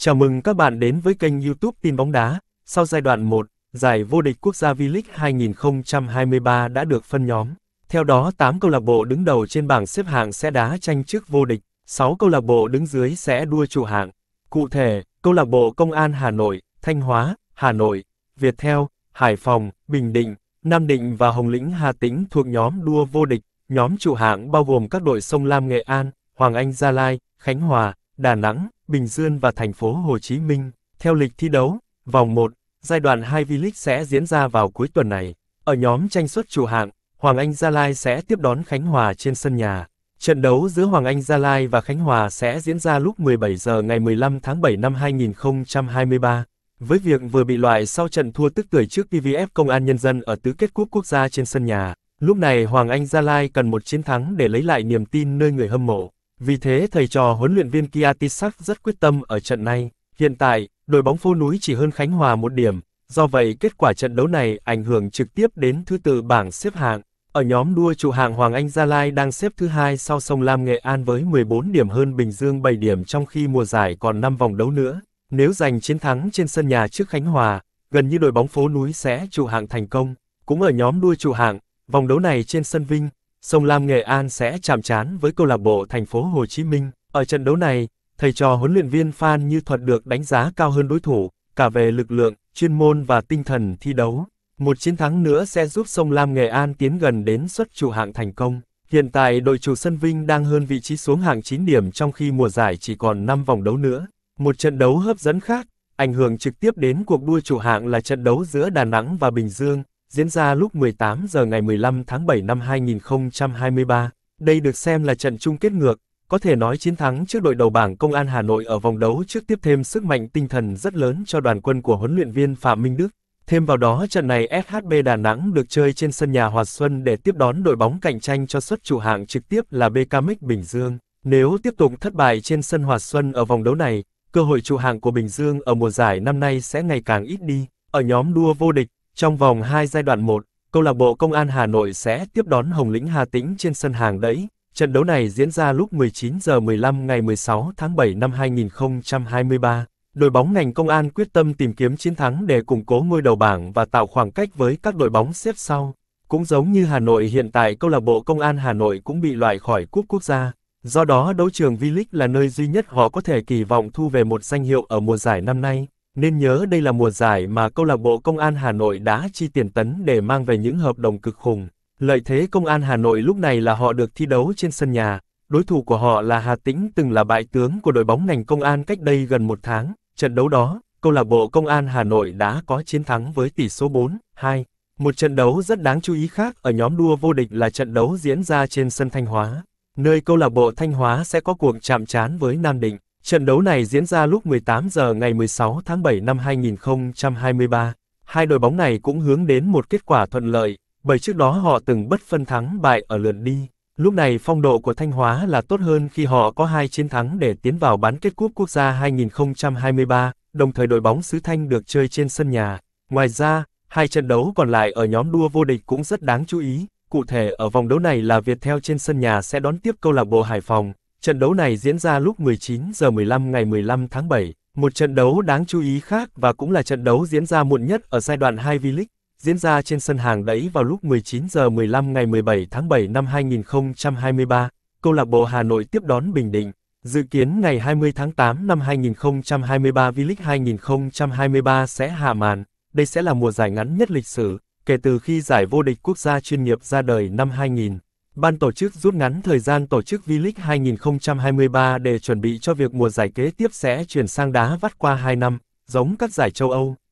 Chào mừng các bạn đến với kênh YouTube Tin bóng đá. Sau giai đoạn 1, giải vô địch quốc gia V-League 2023 đã được phân nhóm. Theo đó, 8 câu lạc bộ đứng đầu trên bảng xếp hạng sẽ đá tranh chức vô địch, 6 câu lạc bộ đứng dưới sẽ đua trụ hạng. Cụ thể, câu lạc bộ Công an Hà Nội, Thanh Hóa, Hà Nội, Viettel, Hải Phòng, Bình Định, Nam Định và Hồng Lĩnh Hà Tĩnh thuộc nhóm đua vô địch. Nhóm trụ hạng bao gồm các đội Sông Lam Nghệ An, Hoàng Anh Gia Lai, Khánh Hòa, Đà Nẵng, Bình Dương và thành phố Hồ Chí Minh. Theo lịch thi đấu, vòng 1, giai đoạn 2 V-League sẽ diễn ra vào cuối tuần này. Ở nhóm tranh suất trụ hạng, Hoàng Anh Gia Lai sẽ tiếp đón Khánh Hòa trên sân nhà. Trận đấu giữa Hoàng Anh Gia Lai và Khánh Hòa sẽ diễn ra lúc 17 giờ ngày 15 tháng 7 năm 2023. Với việc vừa bị loại sau trận thua tức tuổi trước PVF Công an Nhân dân ở tứ kết cúp quốc gia trên sân nhà, lúc này Hoàng Anh Gia Lai cần một chiến thắng để lấy lại niềm tin nơi người hâm mộ. Vì thế thầy trò huấn luyện viên Kiatisak rất quyết tâm ở trận này. Hiện tại, đội bóng phố núi chỉ hơn Khánh Hòa một điểm, do vậy kết quả trận đấu này ảnh hưởng trực tiếp đến thứ tự bảng xếp hạng. Ở nhóm đua trụ hạng Hoàng Anh Gia Lai đang xếp thứ hai sau sông Lam Nghệ An với 14 điểm hơn Bình Dương 7 điểm trong khi mùa giải còn 5 vòng đấu nữa. Nếu giành chiến thắng trên sân nhà trước Khánh Hòa, gần như đội bóng phố núi sẽ trụ hạng thành công. Cũng ở nhóm đua trụ hạng, vòng đấu này trên sân Vinh, Sông Lam Nghệ An sẽ chạm trán với câu lạc bộ thành phố Hồ Chí Minh. Ở trận đấu này, thầy trò huấn luyện viên Phan Như Thuật được đánh giá cao hơn đối thủ, cả về lực lượng, chuyên môn và tinh thần thi đấu. Một chiến thắng nữa sẽ giúp sông Lam Nghệ An tiến gần đến xuất trụ hạng thành công. Hiện tại đội chủ sân Vinh đang hơn vị trí xuống hạng 9 điểm trong khi mùa giải chỉ còn 5 vòng đấu nữa. Một trận đấu hấp dẫn khác, ảnh hưởng trực tiếp đến cuộc đua chủ hạng là trận đấu giữa Đà Nẵng và Bình Dương diễn ra lúc 18 giờ ngày 15 tháng 7 năm 2023. Đây được xem là trận chung kết ngược, có thể nói chiến thắng trước đội đầu bảng Công an Hà Nội ở vòng đấu trước tiếp thêm sức mạnh tinh thần rất lớn cho đoàn quân của huấn luyện viên Phạm Minh Đức. Thêm vào đó trận này SHB Đà Nẵng được chơi trên sân nhà Hòa Xuân để tiếp đón đội bóng cạnh tranh cho suất trụ hạng trực tiếp là BKMX Bình Dương. Nếu tiếp tục thất bại trên sân Hòa Xuân ở vòng đấu này, cơ hội trụ hạng của Bình Dương ở mùa giải năm nay sẽ ngày càng ít đi. Ở nhóm đua vô địch, trong vòng 2 giai đoạn 1, câu lạc bộ Công an Hà Nội sẽ tiếp đón Hồng Lĩnh Hà Tĩnh trên sân hàng đẫy. Trận đấu này diễn ra lúc 19 giờ 15 ngày 16 tháng 7 năm 2023. Đội bóng ngành công an quyết tâm tìm kiếm chiến thắng để củng cố ngôi đầu bảng và tạo khoảng cách với các đội bóng xếp sau. Cũng giống như Hà Nội hiện tại câu lạc bộ Công an Hà Nội cũng bị loại khỏi cúp quốc gia. Do đó đấu trường V-League là nơi duy nhất họ có thể kỳ vọng thu về một danh hiệu ở mùa giải năm nay. Nên nhớ đây là mùa giải mà câu lạc bộ Công an Hà Nội đã chi tiền tấn để mang về những hợp đồng cực khủng. Lợi thế Công an Hà Nội lúc này là họ được thi đấu trên sân nhà. Đối thủ của họ là Hà Tĩnh từng là bại tướng của đội bóng ngành công an cách đây gần một tháng. Trận đấu đó, câu lạc bộ Công an Hà Nội đã có chiến thắng với tỷ số 4-2. Một trận đấu rất đáng chú ý khác ở nhóm đua vô địch là trận đấu diễn ra trên sân Thanh Hóa, nơi câu lạc bộ Thanh Hóa sẽ có cuộc chạm trán với Nam Định. Trận đấu này diễn ra lúc 18 giờ ngày 16 tháng 7 năm 2023. Hai đội bóng này cũng hướng đến một kết quả thuận lợi, bởi trước đó họ từng bất phân thắng bại ở lượt đi. Lúc này phong độ của Thanh Hóa là tốt hơn khi họ có hai chiến thắng để tiến vào bán kết cúp quốc gia 2023, đồng thời đội bóng xứ Thanh được chơi trên sân nhà. Ngoài ra, hai trận đấu còn lại ở nhóm đua vô địch cũng rất đáng chú ý. Cụ thể ở vòng đấu này là Viettel trên sân nhà sẽ đón tiếp câu lạc bộ Hải Phòng, trận đấu này diễn ra lúc 19 giờ 15 ngày 15 tháng 7, một trận đấu đáng chú ý khác và cũng là trận đấu diễn ra muộn nhất ở giai đoạn 2 V-League, diễn ra trên sân hàng đẫy vào lúc 19 giờ 15 ngày 17 tháng 7 năm 2023, câu lạc bộ Hà Nội tiếp đón Bình Định. Dự kiến ngày 20 tháng 8 năm 2023 V-League 2023 sẽ hạ màn, đây sẽ là mùa giải ngắn nhất lịch sử, kể từ khi giải vô địch quốc gia chuyên nghiệp ra đời năm 2000. Ban tổ chức rút ngắn thời gian tổ chức V-League 2023 để chuẩn bị cho việc mùa giải kế tiếp sẽ chuyển sang đá vắt qua 2 năm, giống các giải châu Âu.